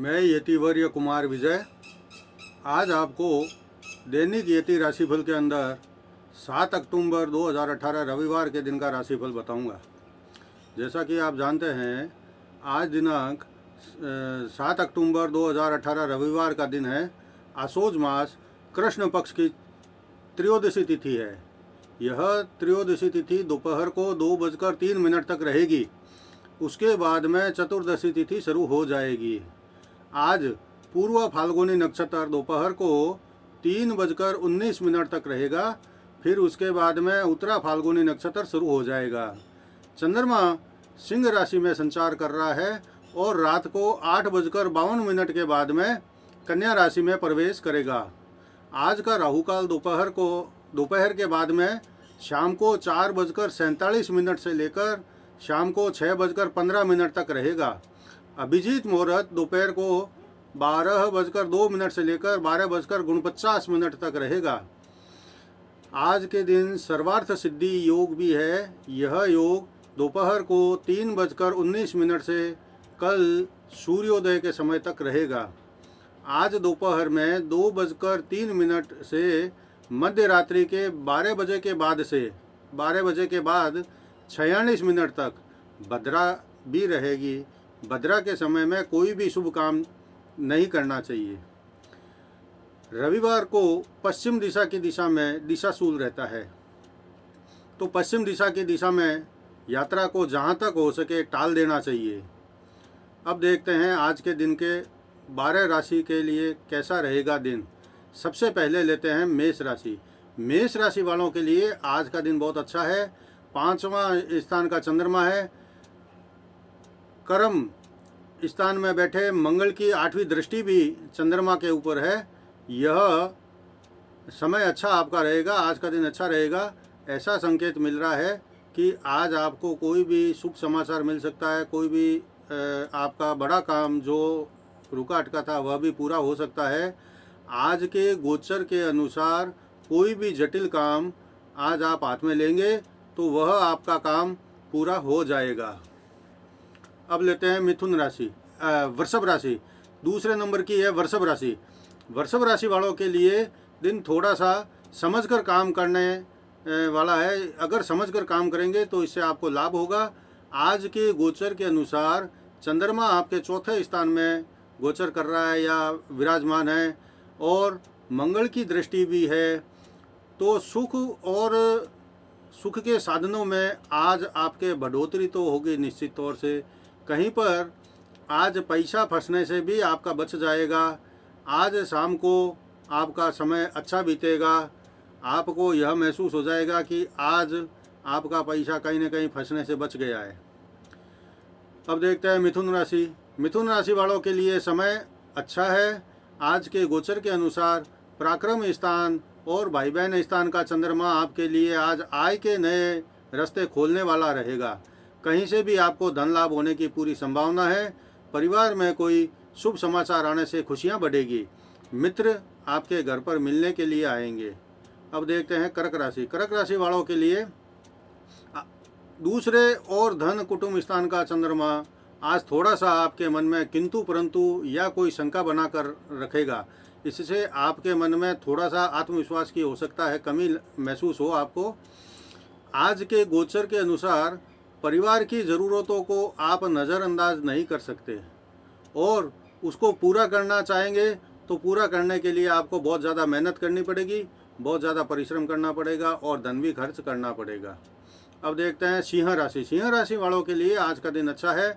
मैं यतिवर्य कुमार विजय आज आपको दैनिक यति राशिफल के अंदर 7 अक्टूबर 2018 रविवार के दिन का राशिफल बताऊंगा जैसा कि आप जानते हैं आज दिनांक 7 अक्टूबर 2018 रविवार का दिन है आसोज मास कृष्ण पक्ष की त्रयोदशी तिथि है यह त्रयोदशी तिथि दोपहर को दो बजकर तीन मिनट तक रहेगी उसके बाद में चतुर्दशी तिथि शुरू हो जाएगी आज पूर्व फाल्गुनी नक्षत्र दोपहर को तीन बजकर उन्नीस मिनट तक रहेगा फिर उसके बाद में उत्तरा फाल्गुनी नक्षत्र शुरू हो जाएगा चंद्रमा सिंह राशि में संचार कर रहा है और रात को आठ बजकर बावन मिनट के बाद में कन्या राशि में प्रवेश करेगा आज का राहु काल दोपहर को दोपहर के बाद में शाम को चार बजकर सैंतालीस मिनट से लेकर शाम को छः बजकर पंद्रह मिनट तक रहेगा अभिजीत मुहूर्त दोपहर को बारह बजकर दो मिनट से लेकर बारह बजकर उनपचास मिनट तक रहेगा आज के दिन सर्वार्थ सिद्धि योग भी है यह योग दोपहर को तीन बजकर उन्नीस मिनट से कल सूर्योदय के समय तक रहेगा आज दोपहर में दो बजकर तीन मिनट से मध्य रात्रि के बारह बजे के बाद से बारह बजे के बाद छियालीस मिनट तक बद्रा भी रहेगी भद्रा के समय में कोई भी शुभ काम नहीं करना चाहिए रविवार को पश्चिम दिशा की दिशा में दिशा सूल रहता है तो पश्चिम दिशा की दिशा में यात्रा को जहाँ तक हो सके टाल देना चाहिए अब देखते हैं आज के दिन के बारह राशि के लिए कैसा रहेगा दिन सबसे पहले लेते हैं मेष राशि मेष राशि वालों के लिए आज का दिन बहुत अच्छा है पाँचवा स्थान का चंद्रमा है कर्म स्थान में बैठे मंगल की आठवीं दृष्टि भी चंद्रमा के ऊपर है यह समय अच्छा आपका रहेगा आज का दिन अच्छा रहेगा ऐसा संकेत मिल रहा है कि आज आपको कोई भी शुभ समाचार मिल सकता है कोई भी आपका बड़ा काम जो रुका अटका था वह भी पूरा हो सकता है आज के गोचर के अनुसार कोई भी जटिल काम आज आप हाथ में लेंगे तो वह आपका काम पूरा हो जाएगा अब लेते हैं मिथुन राशि वृषभ राशि दूसरे नंबर की है वृषभ राशि वृषभ राशि वालों के लिए दिन थोड़ा सा समझकर काम करने वाला है अगर समझकर काम करेंगे तो इससे आपको लाभ होगा आज के गोचर के अनुसार चंद्रमा आपके चौथे स्थान में गोचर कर रहा है या विराजमान है और मंगल की दृष्टि भी है तो सुख और सुख के साधनों में आज आपके बढ़ोतरी तो होगी निश्चित तौर से कहीं पर आज पैसा फंसने से भी आपका बच जाएगा आज शाम को आपका समय अच्छा बीतेगा आपको यह महसूस हो जाएगा कि आज आपका पैसा कहीं ना कहीं फंसने से बच गया है अब देखते हैं मिथुन राशि मिथुन राशि वालों के लिए समय अच्छा है आज के गोचर के अनुसार पराक्रम स्थान और भाई बहन स्थान का चंद्रमा आपके लिए आज आय के नए रास्ते खोलने वाला रहेगा कहीं से भी आपको धन लाभ होने की पूरी संभावना है परिवार में कोई शुभ समाचार आने से खुशियाँ बढ़ेगी मित्र आपके घर पर मिलने के लिए आएंगे अब देखते हैं कर्क राशि कर्क राशि वालों के लिए दूसरे और धन कुटुंब स्थान का चंद्रमा आज थोड़ा सा आपके मन में किंतु परंतु या कोई शंका बनाकर रखेगा इससे आपके मन में थोड़ा सा आत्मविश्वास की हो सकता है कमी महसूस हो आपको आज के गोचर के अनुसार परिवार की ज़रूरतों को आप नज़रअंदाज नहीं कर सकते और उसको पूरा करना चाहेंगे तो पूरा करने के लिए आपको बहुत ज़्यादा मेहनत करनी पड़ेगी बहुत ज़्यादा परिश्रम करना पड़ेगा और धन भी खर्च करना पड़ेगा अब देखते हैं सिंह राशि सिंह राशि वालों के लिए आज का दिन अच्छा है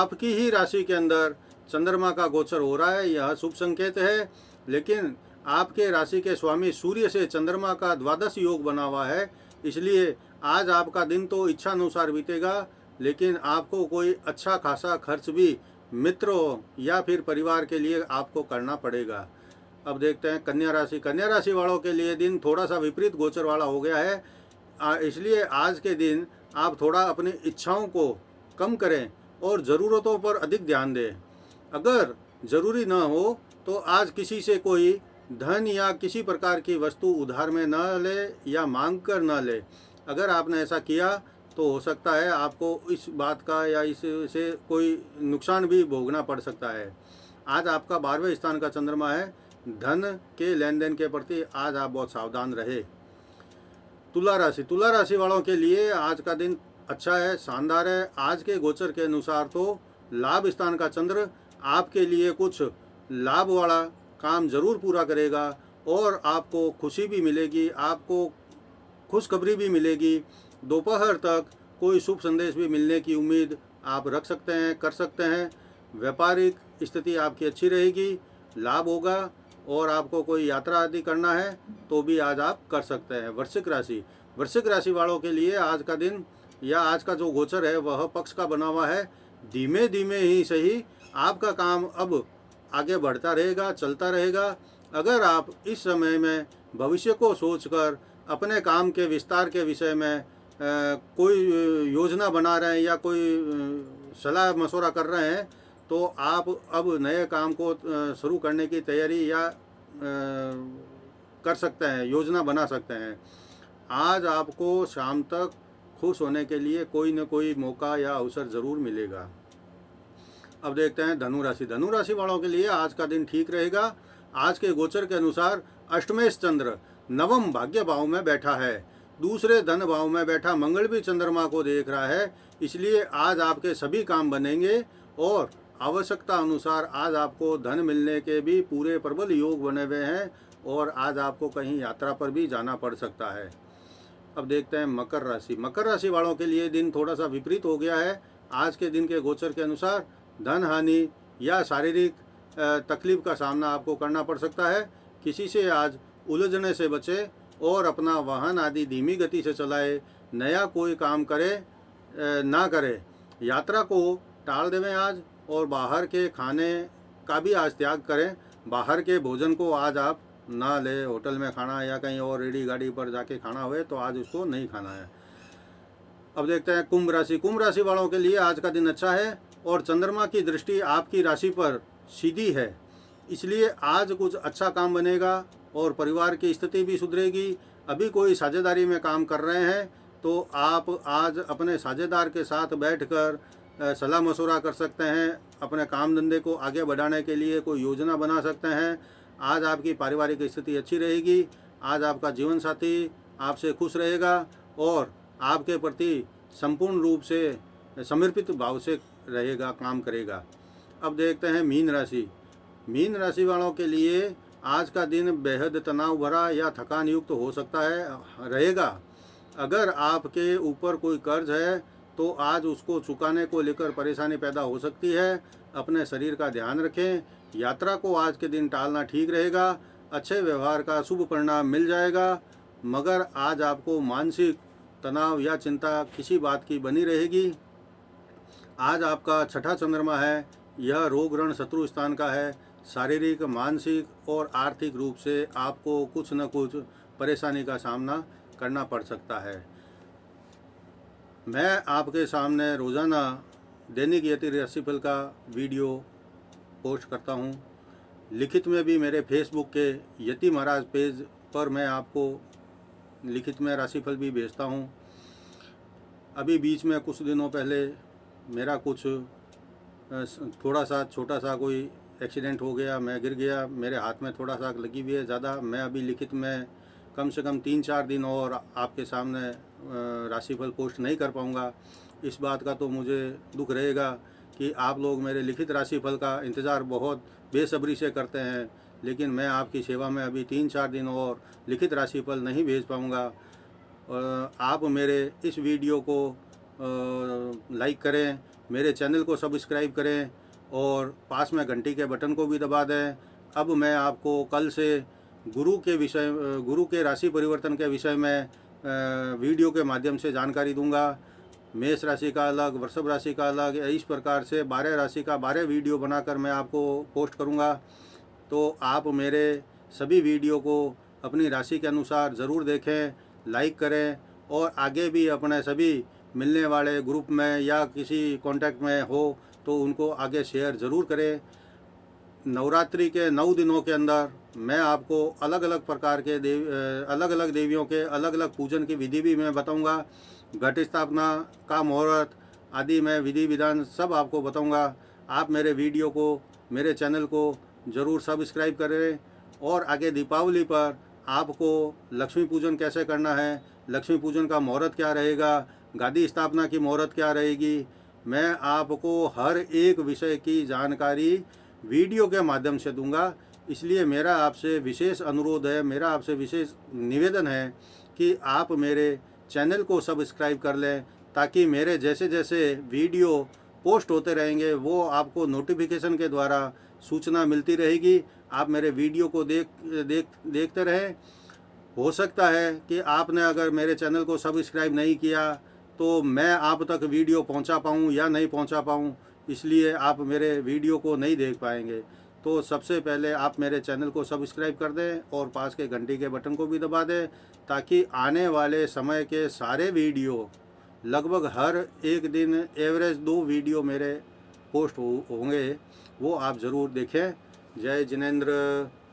आपकी ही राशि के अंदर चंद्रमा का गोचर हो रहा है यह शुभ संकेत है लेकिन आपके राशि के स्वामी सूर्य से चंद्रमा का द्वादश योग बना हुआ है इसलिए आज आपका दिन तो इच्छा अनुसार बीतेगा लेकिन आपको कोई अच्छा खासा खर्च भी मित्रों या फिर परिवार के लिए आपको करना पड़ेगा अब देखते हैं कन्या राशि कन्या राशि वालों के लिए दिन थोड़ा सा विपरीत गोचर वाला हो गया है इसलिए आज के दिन आप थोड़ा अपनी इच्छाओं को कम करें और ज़रूरतों पर अधिक ध्यान दें अगर ज़रूरी ना हो तो आज किसी से कोई धन या किसी प्रकार की वस्तु उधार में न ले या मांग कर न ले अगर आपने ऐसा किया तो हो सकता है आपको इस बात का या इससे कोई नुकसान भी भोगना पड़ सकता है आज आपका बारहवें स्थान का चंद्रमा है धन के लेन देन के प्रति आज आप बहुत सावधान रहे तुला राशि तुला राशि वालों के लिए आज का दिन अच्छा है शानदार है आज के गोचर के अनुसार तो लाभ स्थान का चंद्र आपके लिए कुछ लाभ वाला काम ज़रूर पूरा करेगा और आपको खुशी भी मिलेगी आपको खुशखबरी भी मिलेगी दोपहर तक कोई शुभ संदेश भी मिलने की उम्मीद आप रख सकते हैं कर सकते हैं व्यापारिक स्थिति आपकी अच्छी रहेगी लाभ होगा और आपको कोई यात्रा आदि करना है तो भी आज आप कर सकते हैं वृश्चिक राशि वृश्चिक राशि वालों के लिए आज का दिन या आज का जो गोचर है वह पक्ष का बना हुआ है धीमे धीमे ही सही आपका काम अब आगे बढ़ता रहेगा चलता रहेगा अगर आप इस समय में भविष्य को सोचकर अपने काम के विस्तार के विषय में कोई योजना बना रहे हैं या कोई सलाह मशवरा कर रहे हैं तो आप अब नए काम को शुरू करने की तैयारी या कर सकते हैं योजना बना सकते हैं आज आपको शाम तक खुश होने के लिए कोई न कोई मौका या अवसर ज़रूर मिलेगा अब देखते हैं धनु राशि धनु राशि वालों के लिए आज का दिन ठीक रहेगा आज के गोचर के अनुसार अष्टमेश चंद्र नवम भाग्य भाव में बैठा है दूसरे धन भाव में बैठा मंगल भी चंद्रमा को देख रहा है इसलिए आज आपके सभी काम बनेंगे और आवश्यकता अनुसार आज आपको धन मिलने के भी पूरे प्रबल योग बने हुए हैं और आज आपको कहीं यात्रा पर भी जाना पड़ सकता है अब देखते हैं मकर राशि मकर राशि वालों के लिए दिन थोड़ा सा विपरीत हो गया है आज के दिन के गोचर के अनुसार धन हानि या शारीरिक तकलीफ का सामना आपको करना पड़ सकता है किसी से आज उलझने से बचें और अपना वाहन आदि धीमी गति से चलाए नया कोई काम करे ना करे यात्रा को टाल देवें आज और बाहर के खाने का भी आज त्याग करें बाहर के भोजन को आज आप ना ले होटल में खाना या कहीं और रेडी गाड़ी पर जाके खाना हुए तो आज उसको नहीं खाना है अब देखते हैं कुंभ राशि कुंभ राशि वालों के लिए आज का दिन अच्छा है और चंद्रमा की दृष्टि आपकी राशि पर सीधी है इसलिए आज कुछ अच्छा काम बनेगा और परिवार की स्थिति भी सुधरेगी अभी कोई साझेदारी में काम कर रहे हैं तो आप आज अपने साझेदार के साथ बैठकर सलाह मशवरा कर सकते हैं अपने काम धंधे को आगे बढ़ाने के लिए कोई योजना बना सकते हैं आज आपकी पारिवारिक स्थिति अच्छी रहेगी आज आपका जीवन साथी आपसे खुश रहेगा और आपके प्रति संपूर्ण रूप से समर्पित भाव से रहेगा काम करेगा अब देखते हैं मीन राशि मीन राशि वालों के लिए आज का दिन बेहद तनाव भरा या थकान युक्त तो हो सकता है रहेगा अगर आपके ऊपर कोई कर्ज है तो आज उसको चुकाने को लेकर परेशानी पैदा हो सकती है अपने शरीर का ध्यान रखें यात्रा को आज के दिन टालना ठीक रहेगा अच्छे व्यवहार का शुभ परिणाम मिल जाएगा मगर आज आपको मानसिक तनाव या चिंता किसी बात की बनी रहेगी आज आपका छठा चंद्रमा है यह रोग रोगरण शत्रु स्थान का है शारीरिक मानसिक और आर्थिक रूप से आपको कुछ न कुछ परेशानी का सामना करना पड़ सकता है मैं आपके सामने रोज़ाना दैनिक यति राशिफल का वीडियो पोस्ट करता हूँ लिखित में भी मेरे फेसबुक के यति महाराज पेज पर मैं आपको लिखित में राशिफल भी भेजता हूँ अभी बीच में कुछ दिनों पहले मेरा कुछ थोड़ा सा छोटा सा कोई एक्सीडेंट हो गया मैं गिर गया मेरे हाथ में थोड़ा सा लगी हुई है ज़्यादा मैं अभी लिखित में कम से कम तीन चार दिन और आपके सामने राशिफल पोस्ट नहीं कर पाऊँगा इस बात का तो मुझे दुख रहेगा कि आप लोग मेरे लिखित राशिफल का इंतज़ार बहुत बेसब्री से करते हैं लेकिन मैं आपकी सेवा में अभी तीन चार दिन और लिखित राशिफल नहीं भेज पाऊँगा आप मेरे इस वीडियो को लाइक करें मेरे चैनल को सब्सक्राइब करें और पास में घंटी के बटन को भी दबा दें अब मैं आपको कल से गुरु के विषय गुरु के राशि परिवर्तन के विषय में वीडियो के माध्यम से जानकारी दूंगा मेष राशि का अलग वृषभ राशि का अलग इस प्रकार से बारह राशि का बारह वीडियो बनाकर मैं आपको पोस्ट करूंगा तो आप मेरे सभी वीडियो को अपनी राशि के अनुसार ज़रूर देखें लाइक करें और आगे भी अपने सभी मिलने वाले ग्रुप में या किसी कांटेक्ट में हो तो उनको आगे शेयर ज़रूर करें नवरात्रि के नौ दिनों के अंदर मैं आपको अलग अलग प्रकार के देव अलग अलग देवियों के अलग अलग पूजन की विधि भी मैं बताऊंगा घट स्थापना का मुहूर्त आदि मैं विधि विधान सब आपको बताऊंगा आप मेरे वीडियो को मेरे चैनल को ज़रूर सब्सक्राइब करें और आगे दीपावली पर आपको लक्ष्मी पूजन कैसे करना है लक्ष्मी पूजन का मुहूर्त क्या रहेगा गादी स्थापना की मुहूर्त क्या रहेगी मैं आपको हर एक विषय की जानकारी वीडियो के माध्यम से दूंगा इसलिए मेरा आपसे विशेष अनुरोध है मेरा आपसे विशेष निवेदन है कि आप मेरे चैनल को सब्सक्राइब कर लें ताकि मेरे जैसे जैसे वीडियो पोस्ट होते रहेंगे वो आपको नोटिफिकेशन के द्वारा सूचना मिलती रहेगी आप मेरे वीडियो को देख देख देखते रहें हो सकता है कि आपने अगर मेरे चैनल को सब्सक्राइब नहीं किया तो मैं आप तक वीडियो पहुंचा पाऊं या नहीं पहुंचा पाऊं इसलिए आप मेरे वीडियो को नहीं देख पाएंगे तो सबसे पहले आप मेरे चैनल को सब्सक्राइब कर दें और पास के घंटी के बटन को भी दबा दें ताकि आने वाले समय के सारे वीडियो लगभग हर एक दिन एवरेज दो वीडियो मेरे पोस्ट होंगे वो आप ज़रूर देखें जय जिनेन्द्र